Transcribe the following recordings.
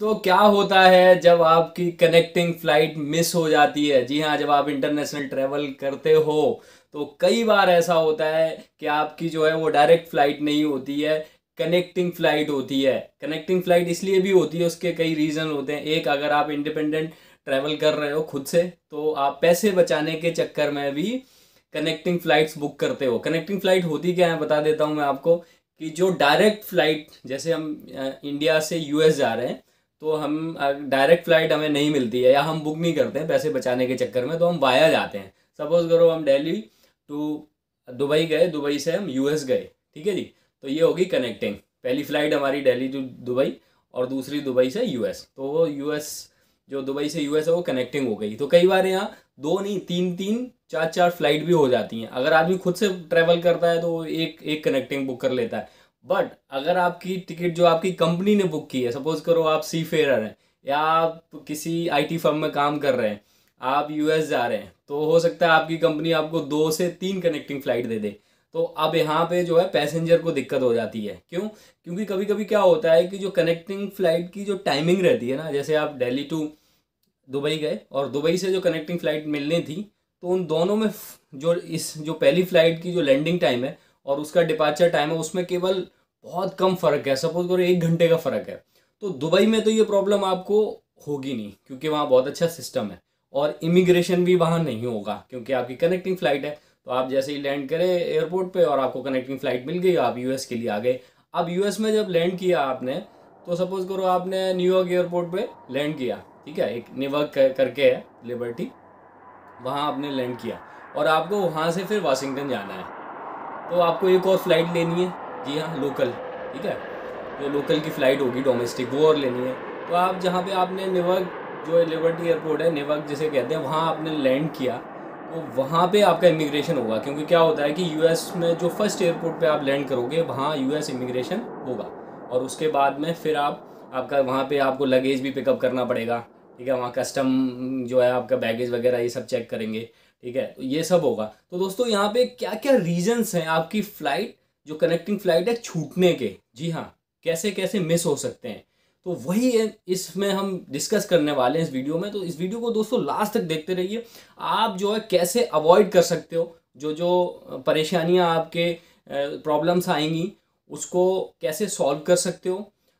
दोस्तों क्या होता है जब आपकी कनेक्टिंग फ्लाइट मिस हो जाती है जी हाँ जब आप इंटरनेशनल ट्रेवल करते हो तो कई बार ऐसा होता है कि आपकी जो है वो डायरेक्ट फ्लाइट नहीं होती है कनेक्टिंग फ्लाइट होती है कनेक्टिंग फ्लाइट इसलिए भी होती है उसके कई रीज़न होते हैं एक अगर आप इंडिपेंडेंट ट्रैवल कर रहे हो खुद से तो आप पैसे बचाने के चक्कर में भी कनेक्टिंग फ़्लाइट्स बुक करते हो कनेक्टिंग फ़्लाइट होती क्या है बता देता हूँ मैं आपको कि जो डायरेक्ट फ्लाइट जैसे हम इंडिया से यूएस जा रहे हैं तो हम डायरेक्ट फ़्लाइट हमें नहीं मिलती है या हम बुक नहीं करते हैं पैसे बचाने के चक्कर में तो हम वाया जाते हैं सपोज़ करो हम दिल्ली टू दुबई गए दुबई से हम यूएस गए ठीक है जी तो ये होगी कनेक्टिंग पहली फ़्लाइट हमारी दिल्ली टू दुबई और दूसरी दुबई से यूएस तो वो यूएस जो दुबई से यूएस है वो कनेक्टिंग हो गई तो कई बार यहाँ दो नहीं तीन तीन चार चार फ्लाइट भी हो जाती हैं अगर आदमी खुद से ट्रैवल करता है तो एक एक कनेक्टिंग बुक कर लेता है बट अगर आपकी टिकट जो आपकी कंपनी ने बुक की है सपोज करो आप सी फेयर हैं या आप किसी आईटी फर्म में काम कर रहे हैं आप यूएस जा रहे हैं तो हो सकता है आपकी कंपनी आपको दो से तीन कनेक्टिंग फ़्लाइट दे दे तो अब यहाँ पे जो है पैसेंजर को दिक्कत हो जाती है क्यों क्योंकि कभी कभी क्या होता है कि जो कनेक्टिंग फ़्लाइट की जो टाइमिंग रहती है ना जैसे आप दिल्ली टू दुबई गए और दुबई से जो कनेक्टिंग फ़्लाइट मिलनी थी तो उन दोनों में जो इस जो पहली फ़्लाइट की जो लैंडिंग टाइम है और उसका डिपार्चर टाइम है उसमें केवल बहुत कम फ़र्क है सपोज करो एक घंटे का फ़र्क है तो दुबई में तो ये प्रॉब्लम आपको होगी नहीं क्योंकि वहाँ बहुत अच्छा सिस्टम है और इमिग्रेशन भी वहाँ नहीं होगा क्योंकि आपकी कनेक्टिंग फ़्लाइट है तो आप जैसे ही लैंड करें एयरपोर्ट पे और आपको कनेक्टिंग फ़्लाइट मिल गई आप यूएस के लिए आ गए अब यूएस में जब लैंड किया आपने तो सपोज़ करो आपने न्यूयॉर्क एयरपोर्ट पे लैंड किया ठीक है एक निवर्क करके है लिबर्टी वहाँ आपने लैंड किया और आपको वहाँ से फिर वाशिंगटन जाना है तो आपको एक और फ्लाइट लेनी है की यहाँ लोकल ठीक है जो लोकल की फ़्लाइट होगी डोमेस्टिक वो और लेनी है तो आप जहाँ पे आपने नेवर्क जो लिबर्टी एयरपोर्ट है नेवर्क जिसे कहते हैं वहाँ आपने लैंड किया तो वहाँ पे आपका इमिग्रेशन होगा क्योंकि क्या होता है कि यूएस में जो फर्स्ट एयरपोर्ट पे आप लैंड करोगे वहाँ यूएस इमिग्रेशन होगा और उसके बाद में फिर आप आपका वहाँ पे आपको लगेज भी पिकअप करना पड़ेगा ठीक है वहाँ कस्टम जो है आपका बैगेज वगैरह ये सब चेक करेंगे ठीक है ये सब होगा तो दोस्तों यहाँ पे क्या क्या रीजंस हैं आपकी फ़्लाइट जो कनेक्टिंग फ्लाइट है छूटने के जी हाँ कैसे कैसे मिस हो सकते हैं तो वही इसमें हम डिस्कस करने वाले हैं इस वीडियो में तो इस वीडियो को दोस्तों लास्ट तक देखते रहिए आप जो है कैसे अवॉइड कर सकते हो जो जो परेशानियां आपके प्रॉब्लम्स आएंगी उसको कैसे सॉल्व कर सकते हो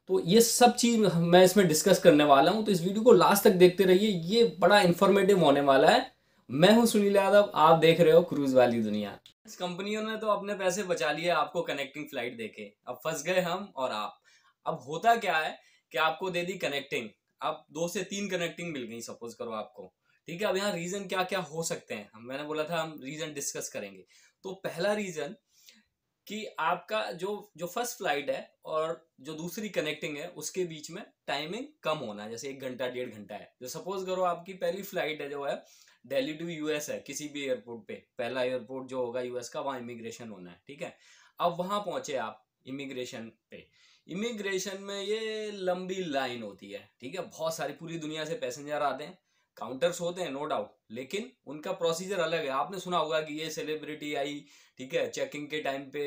तो ये सब चीज़ मैं इसमें डिस्कस करने वाला हूँ तो इस वीडियो को लास्ट तक देखते रहिए ये बड़ा इन्फॉर्मेटिव होने वाला है मैं हूं सुनील यादव आप देख रहे हो क्रूज वाली दुनिया इस कंपनियों ने तो अपने पैसे बचा लिए आपको कनेक्टिंग फ्लाइट देके अब फंस गए हम और आप अब होता क्या है कि आपको दे दी कनेक्टिंग अब दो से तीन कनेक्टिंग मिल गई सपोज करो आपको ठीक है अब यहाँ रीजन क्या क्या हो सकते हैं हम मैंने बोला था हम रीजन डिस्कस करेंगे तो पहला रीजन कि आपका जो जो फर्स्ट फ्लाइट है और जो दूसरी कनेक्टिंग है उसके बीच में टाइमिंग कम होना जैसे एक घंटा डेढ़ घंटा है जो सपोज करो आपकी पहली फ्लाइट है जो है दिल्ली टू यूएस है किसी भी एयरपोर्ट पे पहला एयरपोर्ट जो होगा यूएस का वहाँ इमिग्रेशन होना है ठीक है अब वहाँ पहुंचे आप इमिग्रेशन पे इमिग्रेशन में ये लंबी लाइन होती है ठीक है बहुत सारी पूरी दुनिया से पैसेंजर आते हैं काउंटर्स होते हैं नो डाउट लेकिन उनका प्रोसीजर अलग है आपने सुना होगा कि ये सेलिब्रिटी आई ठीक है चेकिंग के टाइम पे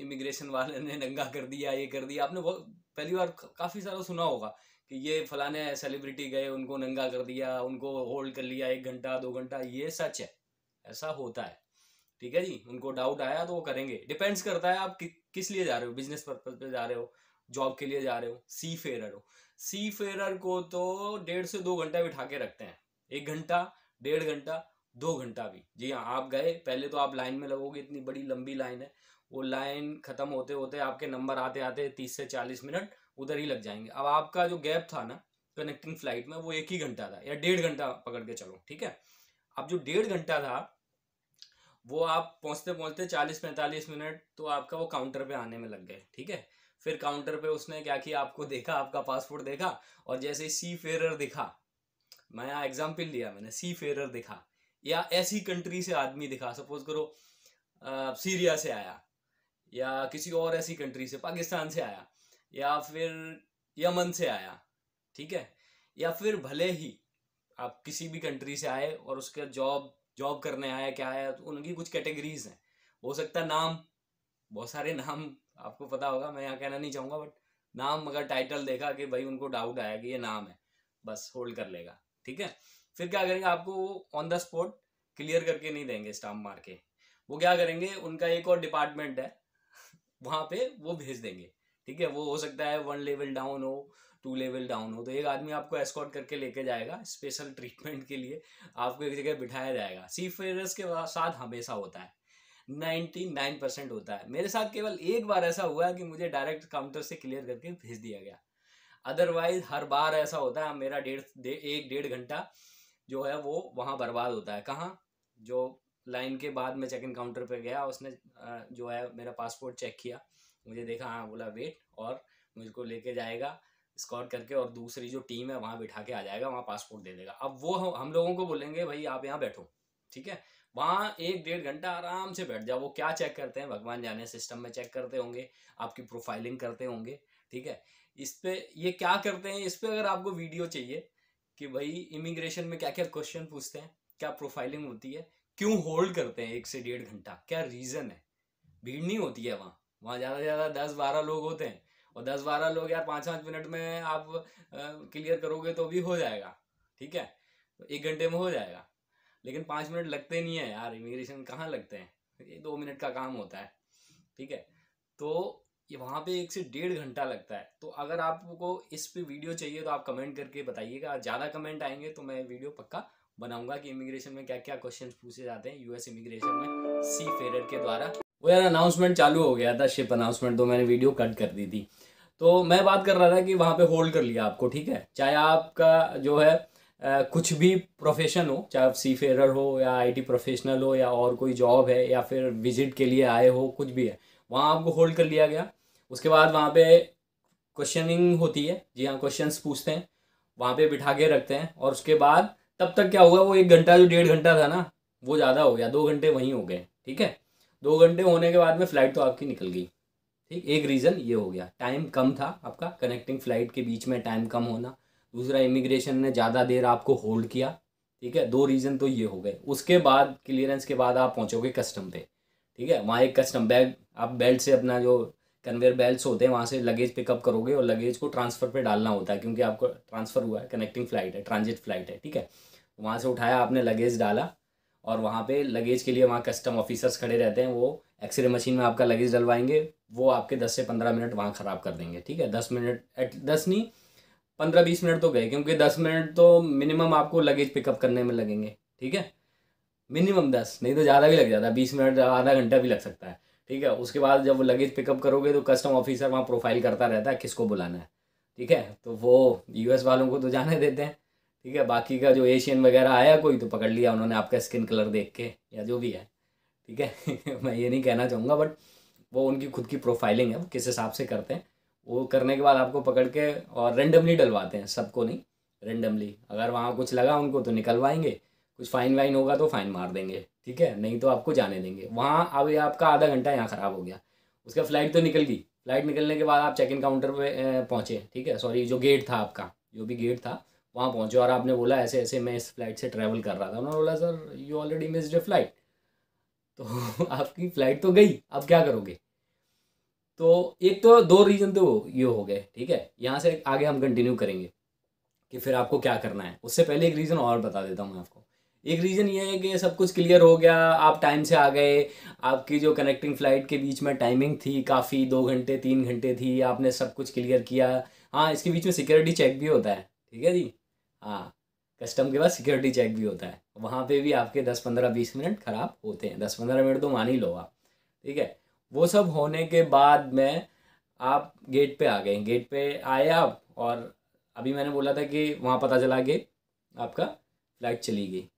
इमिग्रेशन वाले ने नंगा कर दिया ये कर दिया आपने बहुत पहली बार काफ़ी सारा सुना होगा कि ये फलाने सेलिब्रिटी गए उनको नंगा कर दिया उनको होल्ड कर लिया एक घंटा दो घंटा ये सच है ऐसा होता है ठीक है जी उनको डाउट आया तो वो करेंगे डिपेंड्स करता है आप कि, किस लिए जा रहे हो बिजनेस पर्पज पे जा रहे हो जॉब के लिए जा रहे हो सी फेयर हो सी फेयर को तो डेढ़ से दो घंटा बिठा के रखते हैं एक घंटा डेढ़ घंटा दो घंटा भी जी हाँ आप गए पहले तो आप लाइन में लगोगे इतनी बड़ी लंबी लाइन है वो लाइन खत्म होते होते आपके नंबर आते आते तीस से चालीस मिनट उधर ही लग जाएंगे अब आपका जो गैप था ना कनेक्टिंग फ्लाइट में वो एक ही घंटा था या डेढ़ घंटा पकड़ के चलो ठीक है अब जो डेढ़ घंटा था वो आप पहुंचते पहुंचते चालीस पैंतालीस मिनट तो आपका वो काउंटर पे आने में लग गए ठीक है फिर काउंटर पे उसने क्या किया आपको देखा आपका पासपोर्ट देखा और जैसे सी फेरर दिखा मैं यहाँ एग्जाम्पल लिया मैंने सी फेरर दिखा या ऐसी कंट्री से आदमी दिखा सपोज करो आ, सीरिया से आया या किसी और ऐसी कंट्री से पाकिस्तान से आया या फिर यमन से आया ठीक है या फिर भले ही आप किसी भी कंट्री से आए और उसका जॉब जॉब करने आया क्या आया तो उनकी कुछ कैटेगरीज हैं हो सकता है नाम बहुत सारे नाम आपको पता होगा मैं यहाँ कहना नहीं चाहूँगा बट नाम अगर टाइटल देखा कि भाई उनको डाउट आया कि ये नाम है बस होल्ड कर लेगा ठीक है फिर क्या करेंगे आपको वो ऑन द स्पॉट क्लियर करके नहीं देंगे स्टाम्प मार के वो क्या करेंगे उनका एक और डिपार्टमेंट है वहाँ पे वो भेज देंगे ठीक है वो हो सकता है वन लेवल डाउन हो टू लेवल डाउन हो तो एक आदमी आपको एस्कॉट करके लेके जाएगा स्पेशल ट्रीटमेंट के लिए आपको एक जगह बिठाया जाएगा सी फेयरस के साथ हमेशा होता है नाइन्टी नाइन परसेंट होता है मेरे साथ केवल एक बार ऐसा हुआ कि मुझे डायरेक्ट काउंटर से क्लियर करके भेज दिया गया अदरवाइज हर बार ऐसा होता है मेरा डेढ़ दे, एक डेढ़ घंटा जो है वो वहाँ बर्बाद होता है कहाँ जो लाइन के बाद मैं चेक इन काउंटर पर गया उसने जो है मेरा पासपोर्ट चेक किया मुझे देखा हाँ बोला वेट और मुझको लेके जाएगा स्कॉट करके और दूसरी जो टीम है वहाँ बिठा के आ जाएगा वहाँ पासपोर्ट दे देगा अब वो हम लोगों को बोलेंगे भाई आप यहाँ बैठो ठीक है वहाँ एक डेढ़ घंटा आराम से बैठ जाओ वो क्या चेक करते हैं भगवान जाने सिस्टम में चेक करते होंगे आपकी प्रोफाइलिंग करते होंगे ठीक है इस पर ये क्या करते हैं इस पर अगर आपको वीडियो चाहिए कि भाई इमिग्रेशन में क्या क्या क्वेश्चन पूछते हैं क्या प्रोफाइलिंग होती है क्यों होल्ड करते हैं एक से डेढ़ घंटा क्या रीज़न है भीड़ नहीं होती है वहाँ वहाँ ज़्यादा से ज़्यादा दस बारह लोग होते हैं और दस बारह लोग यार पाँच पाँच मिनट में आप क्लियर करोगे तो भी हो जाएगा ठीक है तो एक घंटे में हो जाएगा लेकिन पाँच मिनट लगते नहीं है यार इमिग्रेशन कहाँ लगते हैं ये दो मिनट का काम होता है ठीक है तो ये वहाँ पे एक से डेढ़ घंटा लगता है तो अगर आपको इस पे वीडियो चाहिए तो आप कमेंट करके बताइएगा ज़्यादा कमेंट आएंगे तो मैं वीडियो पक्का बनाऊंगा कि इमिग्रेशन में क्या क्या क्वेश्चंस पूछे जाते हैं यूएस इमिग्रेशन में सी फेरर के द्वारा वो यार अनाउंसमेंट चालू हो गया था शिप अनाउंसमेंट तो मैंने वीडियो कट कर दी थी तो मैं बात कर रहा था कि वहाँ पे होल्ड कर लिया आपको ठीक है चाहे आपका जो है आ, कुछ भी प्रोफेशन हो चाहे आप सी फेयर हो या आईटी प्रोफेशनल हो या और कोई जॉब है या फिर विजिट के लिए आए हो कुछ भी है वहाँ आपको होल्ड कर लिया गया उसके बाद वहाँ पे क्वेश्चनिंग होती है जी हाँ क्वेश्चन पूछते हैं वहाँ पे बिठा के रखते हैं और उसके बाद तब तक क्या हुआ वो एक घंटा जो डेढ़ घंटा था ना वो ज़्यादा हो गया दो घंटे वहीं हो गए ठीक है दो घंटे होने के बाद में फ़्लाइट तो आपकी निकल गई ठीक एक रीज़न ये हो गया टाइम कम था आपका कनेक्टिंग फ़्लाइट के बीच में टाइम कम होना दूसरा इमिग्रेशन ने ज़्यादा देर आपको होल्ड किया ठीक है दो रीज़न तो ये हो गए उसके बाद क्लियरेंस के बाद आप पहुँचोगे कस्टम पे ठीक है वहाँ एक कस्टम बैग आप बेल्ट से अपना जो कन्वेयर बेल्ट होते हैं वहाँ से लगेज पिकअप करोगे और लगेज को ट्रांसफ़र पे डालना होता है क्योंकि आपको ट्रांसफ़र हुआ है कनेक्टिंग फ़्लाइट है ट्रांजिट फ़्लाइट है ठीक है वहाँ से उठाया आपने लगेज डाला और वहाँ पे लगेज के लिए वहाँ कस्टम ऑफिसर्स खड़े रहते हैं वो एक्सरे मशीन में आपका लगेज डलवाएंगे वो आपके दस से पंद्रह मिनट वहाँ ख़राब कर देंगे ठीक है दस मिनट एट दस नहीं पंद्रह बीस मिनट तो गए क्योंकि दस मिनट तो मिनिमम आपको लगेज पिकअप करने में लगेंगे ठीक है मिनिमम दस नहीं तो ज़्यादा भी लग जाता है बीस मिनट आधा घंटा भी लग सकता है ठीक है उसके बाद जब वो लगेज पिकअप करोगे तो कस्टम ऑफिसर वहाँ प्रोफाइल करता रहता है किसको बुलाना है ठीक है तो वो यूएस वालों को तो जाने देते हैं ठीक है बाकी का जो एशियन वगैरह आया कोई तो पकड़ लिया उन्होंने आपका स्किन कलर देख के या जो भी है ठीक है मैं ये नहीं कहना चाहूँगा बट वो उनकी खुद की प्रोफाइलिंग है वो किस हिसाब से करते हैं वो करने के बाद आपको पकड़ के और रेंडमली डलवाते हैं सबको नहीं रेंडमली अगर वहाँ कुछ लगा उनको तो निकलवाएंगे कुछ फाइन वाइन होगा तो फाइन मार देंगे ठीक है नहीं तो आपको जाने देंगे वहाँ अब आपका आधा घंटा यहाँ ख़राब हो गया उसका फ्लाइट तो निकल गई फ्लाइट निकलने के बाद आप चेक इन काउंटर पे पहुँचे ठीक है सॉरी जो गेट था आपका जो भी गेट था वहाँ पहुँचे और आपने बोला ऐसे ऐसे मैं इस फ्लाइट से ट्रैवल कर रहा था उन्होंने बोला sir you already missed a flight तो आपकी फ़्लाइट तो गई आप क्या करोगे तो एक तो दो रीज़न तो ये हो गए ठीक है यहाँ से आगे हम कंटिन्यू करेंगे कि फिर आपको क्या करना है उससे पहले एक रीज़न और बता देता हूँ मैं आपको एक रीज़न ये है कि सब कुछ क्लियर हो गया आप टाइम से आ गए आपकी जो कनेक्टिंग फ़्लाइट के बीच में टाइमिंग थी काफ़ी दो घंटे तीन घंटे थी आपने सब कुछ क्लियर किया हाँ इसके बीच में सिक्योरिटी चेक भी होता है ठीक है जी हाँ कस्टम के पास सिक्योरिटी चेक भी होता है वहाँ पे भी आपके दस पंद्रह बीस मिनट ख़राब होते हैं दस पंद्रह मिनट तो मान ही लो आप ठीक है वो सब होने के बाद में आप गेट पे आ गए गेट पे आए आप और अभी मैंने बोला था कि वहाँ पता चला कि आपका फ्लाइट चली गई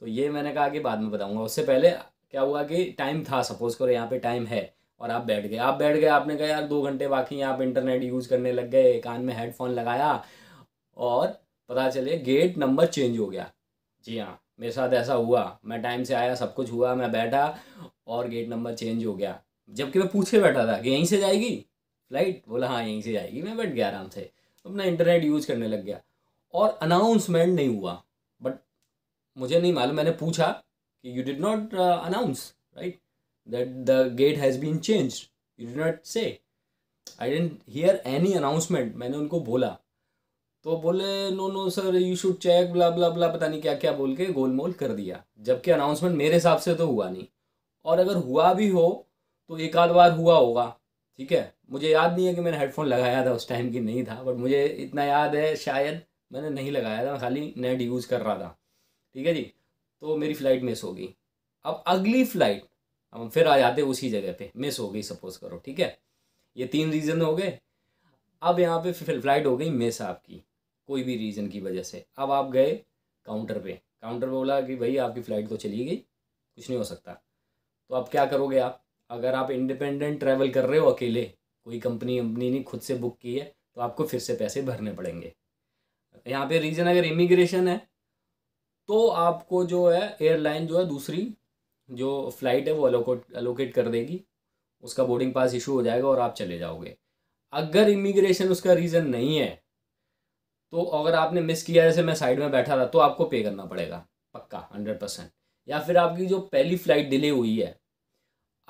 तो ये मैंने कहा कि बाद में बताऊँगा उससे पहले क्या हुआ कि टाइम था सपोज़ करो यहाँ पे टाइम है और आप बैठ गए आप बैठ गए आपने कहा यार दो घंटे बाकी हैं आप इंटरनेट यूज़ करने लग गए कान में हेडफोन लगाया और पता चले गेट नंबर चेंज हो गया जी हाँ मेरे साथ ऐसा हुआ मैं टाइम से आया सब कुछ हुआ मैं बैठा और गेट नंबर चेंज हो गया जबकि मैं पूछे बैठा था कि यहीं से जाएगी फ्लाइट बोला हाँ यहीं से जाएगी मैं बैठ गया आराम से तो अपना इंटरनेट यूज़ करने लग गया और अनाउंसमेंट नहीं हुआ बट मुझे नहीं मालूम मैंने पूछा कि you did not announce right that the gate has been change you did not say I didn't hear any announcement मैंने उनको बोला तो बोले no no sir you should check blah blah blah पता नहीं क्या क्या बोल के गोलमोल कर दिया जबकि अनाउंसमेंट मेरे हिसाब से तो हुआ नहीं और अगर हुआ भी हो तो एक आध बार हुआ होगा ठीक है मुझे याद नहीं है कि मैंने हेडफोन लगाया था उस टाइम की नहीं था बट मुझे इतना याद है शायद मैंने नहीं लगाया था मैं खाली नेट यूज़ कर रहा था ठीक है जी तो मेरी फ़्लाइट मिस हो गई अब अगली फ़्लाइट हम फिर आ जाते उसी जगह पे मिस हो गई सपोज़ करो ठीक है ये तीन रीज़न हो गए अब यहाँ पे फ्लाइट हो गई मिस आपकी कोई भी रीज़न की वजह से अब आप गए काउंटर पे काउंटर पे बोला कि भाई आपकी फ़्लाइट तो चली गई कुछ नहीं हो सकता तो आप क्या करोगे आप अगर आप इंडिपेंडेंट ट्रैवल कर रहे हो अकेले कोई कंपनी वंपनी ने खुद से बुक की है तो आपको फिर से पैसे भरने पड़ेंगे यहाँ पे रीज़न अगर इमिग्रेशन है तो आपको जो है एयरलाइन जो है दूसरी जो फ़्लाइट है वो अलोकोट अलोकेट कर देगी उसका बोर्डिंग पास इशू हो जाएगा और आप चले जाओगे अगर इमिग्रेशन उसका रीज़न नहीं है तो अगर आपने मिस किया जैसे मैं साइड में बैठा था तो आपको पे करना पड़ेगा पक्का हंड्रेड परसेंट या फिर आपकी जो पहली फ़्लाइट डिले हुई है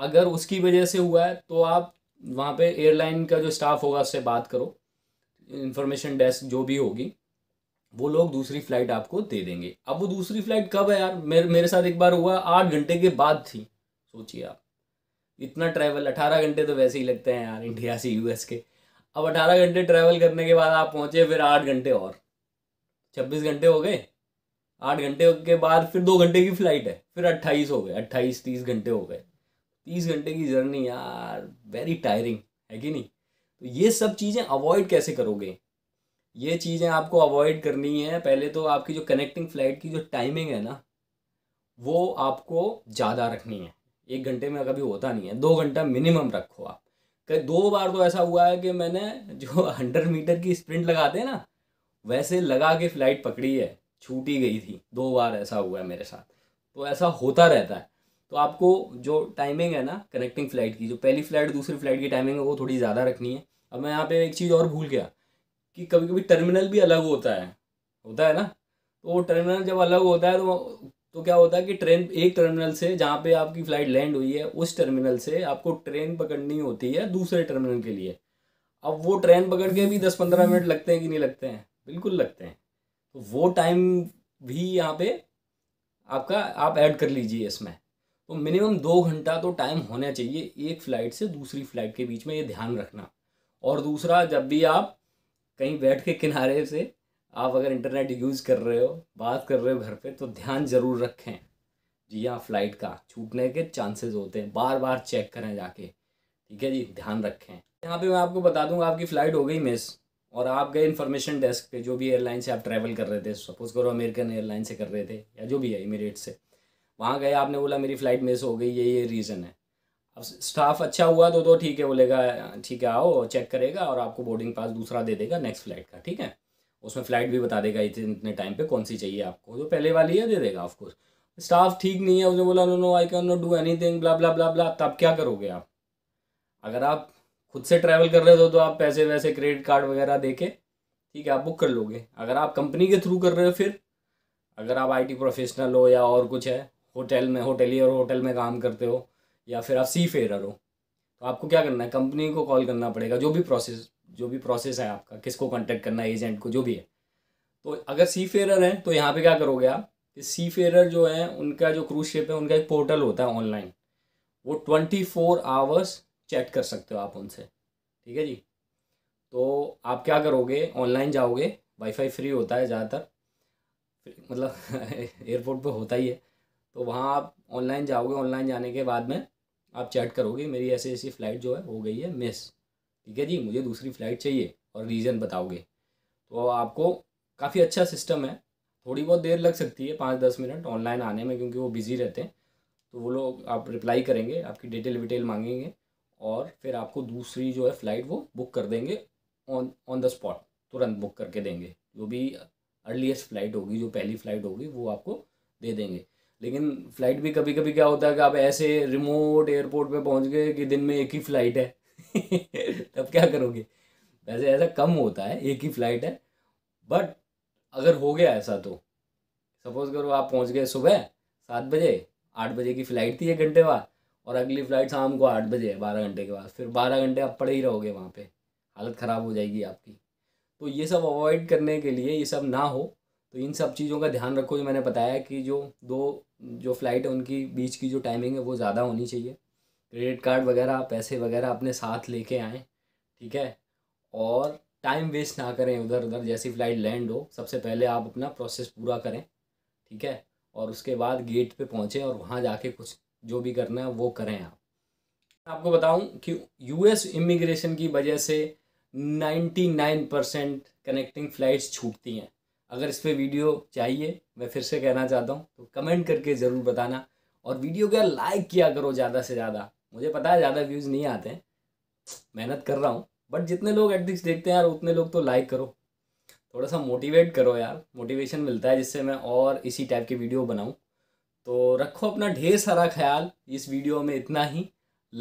अगर उसकी वजह से हुआ है तो आप वहाँ पे एयरलाइन का जो स्टाफ होगा उससे बात करो इन्फॉर्मेशन डेस्क जो भी होगी वो लोग दूसरी फ़्लाइट आपको दे देंगे अब वो दूसरी फ़्लाइट कब है यार मेरे मेरे साथ एक बार हुआ आठ घंटे के बाद थी सोचिए आप इतना ट्रैवल अठारह घंटे तो वैसे ही लगते हैं यार इंडिया से यूएस के अब अठारह घंटे ट्रैवल करने के बाद आप पहुँचे फिर आठ घंटे और छब्बीस घंटे हो गए आठ घंटे के बाद फिर दो घंटे की फ़्लाइट है फिर अट्ठाईस हो गए अट्ठाईस तीस घंटे हो गए तीस घंटे की जर्नी यार वेरी टायरिंग है कि नहीं तो ये सब चीज़ें अवॉइड कैसे करोगे ये चीज़ें आपको अवॉइड करनी है पहले तो आपकी जो कनेक्टिंग फ़्लाइट की जो टाइमिंग है ना वो आपको ज़्यादा रखनी है एक घंटे में कभी होता नहीं है दो घंटा मिनिमम रखो आप कई दो बार तो ऐसा हुआ है कि मैंने जो हंड्रेड मीटर की स्प्रिंट लगाते हैं ना वैसे लगा के फ्लाइट पकड़ी है छूटी गई थी दो बार ऐसा हुआ है मेरे साथ तो ऐसा होता रहता है तो आपको जो टाइमिंग है ना कनेक्टिंग फ़्लाइट की जो पहली फ़्लाइट दूसरी फ़्लाइट की टाइमिंग है वो थोड़ी ज़्यादा रखनी है अब मैं यहाँ पे एक चीज़ और भूल गया कि कभी कभी टर्मिनल भी अलग होता है होता है ना तो वो टर्मिनल जब अलग होता है तो तो क्या होता है कि ट्रेन एक टर्मिनल से जहाँ पे आपकी फ़्लाइट लैंड हुई है उस टर्मिनल से आपको ट्रेन पकड़नी होती है दूसरे टर्मिनल के लिए अब वो ट्रेन पकड़ के भी दस पंद्रह मिनट लगते हैं कि नहीं लगते हैं बिल्कुल लगते हैं तो वो टाइम भी यहाँ पे आपका आप ऐड कर लीजिए इसमें तो मिनिमम दो घंटा तो टाइम होना चाहिए एक फ़्लाइट से दूसरी फ़्लाइट के बीच में ये ध्यान रखना और दूसरा जब भी आप कहीं बैठ के किनारे से आप अगर इंटरनेट यूज़ कर रहे हो बात कर रहे हो घर पे तो ध्यान ज़रूर रखें जी हाँ फ्लाइट का छूटने के चांसेस होते हैं बार बार चेक करें जाके ठीक है जी ध्यान रखें यहाँ पे मैं आपको बता दूंगा आपकी फ़्लाइट हो गई मिस और आप गए इन्फॉर्मेशन डेस्क पे जो भी एयरलाइन से आप ट्रैवल कर रहे थे सपोज़ करो अमेरिकन एयरलाइन से कर रहे थे या जो भी है इमीडिएट से वहाँ गए आपने बोला मेरी फ़्लाइट मिस हो गई ये ये रीज़न है अब स्टाफ अच्छा हुआ तो तो ठीक है बोलेगा ठीक है आओ चेक करेगा और आपको बोर्डिंग पास दूसरा दे देगा नेक्स्ट फ्लाइट का ठीक है उसमें फ्लाइट भी बता देगा इतने टाइम पे कौन सी चाहिए आपको जो तो पहले वाली है दे देगा ऑफकोर्स स्टाफ ठीक नहीं है उसने बोला no no I can not do anything blah blah blah blah तब क्या करोगे आप अगर आप खुद से ट्रैवल कर रहे हो तो आप पैसे वैसे क्रेडिट कार्ड वगैरह दे के ठीक है आप बुक कर लोगे अगर आप कंपनी के थ्रू कर रहे हो फिर अगर आप आई प्रोफेशनल हो या और कुछ है होटल में और होटल में काम करते हो या फिर आप सी फेयर हो तो आपको क्या करना है कंपनी को कॉल करना पड़ेगा जो भी प्रोसेस जो भी प्रोसेस है आपका किसको कॉन्टेक्ट करना है एजेंट को जो भी है तो अगर सी फेयर है तो यहाँ पे क्या करोगे आप कि सी फेयर जो है उनका जो क्रूज शिप है उनका एक पोर्टल होता है ऑनलाइन वो ट्वेंटी फोर आवर्स चैट कर सकते हो आप उनसे ठीक है जी तो आप क्या करोगे ऑनलाइन जाओगे वाईफाई फ्री होता है ज़्यादातर मतलब एयरपोर्ट पे होता ही है तो वहाँ आप ऑनलाइन जाओगे ऑनलाइन जाने के बाद में आप चैट करोगे मेरी ऐसी ऐसी फ़्लाइट जो है हो गई है मिस ठीक है जी मुझे दूसरी फ़्लाइट चाहिए और रीज़न बताओगे तो आपको काफ़ी अच्छा सिस्टम है थोड़ी बहुत देर लग सकती है पाँच दस मिनट ऑनलाइन आने में क्योंकि वो बिज़ी रहते हैं तो वो लोग आप रिप्लाई करेंगे आपकी डिटेल विटेल मांगेंगे और फिर आपको दूसरी जो है फ़्लाइट वो बुक कर देंगे ऑन ऑन द स्पॉट तुरंत बुक करके देंगे जो भी अर्लीस्ट फ़्लाइट होगी जो पहली फ़्लाइट होगी वो आपको दे देंगे लेकिन फ़्लाइट भी कभी कभी क्या होता है कि आप ऐसे रिमोट एयरपोर्ट पे पहुंच गए कि दिन में एक ही फ़्लाइट है तब क्या करोगे वैसे ऐसा कम होता है एक ही फ्लाइट है बट अगर हो गया ऐसा तो सपोज करो आप पहुंच गए सुबह सात बजे आठ बजे की फ़्लाइट थी एक घंटे बाद और अगली फ़्लाइट शाम को आठ बजे है बारह घंटे के बाद फिर बारह घंटे आप पड़े ही रहोगे वहाँ पे हालत ख़राब हो जाएगी आपकी तो ये सब अवॉइड करने के लिए ये सब ना हो तो इन सब चीज़ों का ध्यान रखो जो मैंने बताया कि जो दो जो फ़्लाइट है उनकी बीच की जो टाइमिंग है वो ज़्यादा होनी चाहिए क्रेडिट कार्ड वगैरह पैसे वगैरह अपने साथ लेके आएँ ठीक है और टाइम वेस्ट ना करें उधर उधर जैसी फ्लाइट लैंड हो सबसे पहले आप अपना प्रोसेस पूरा करें ठीक है और उसके बाद गेट पे पहुँचें और वहाँ जाके कुछ जो भी करना है वो करें आप आपको बताऊँ कि यूएस इमिग्रेशन की वजह से ninety nine percent connecting flights छूटती हैं अगर इस पर वीडियो चाहिए मैं फिर से कहना चाहता हूँ तो कमेंट करके ज़रूर बताना और वीडियो का लाइक किया करो ज़्यादा से ज़्यादा मुझे पता है ज़्यादा व्यूज़ नहीं आते हैं मेहनत कर रहा हूँ बट जितने लोग एटलीस्ट देखते हैं यार उतने लोग तो लाइक करो थोड़ा सा मोटिवेट करो यार मोटिवेशन मिलता है जिससे मैं और इसी टाइप की वीडियो बनाऊँ तो रखो अपना ढेर सारा ख्याल इस वीडियो में इतना ही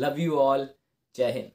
लव यू ऑल जय हिंद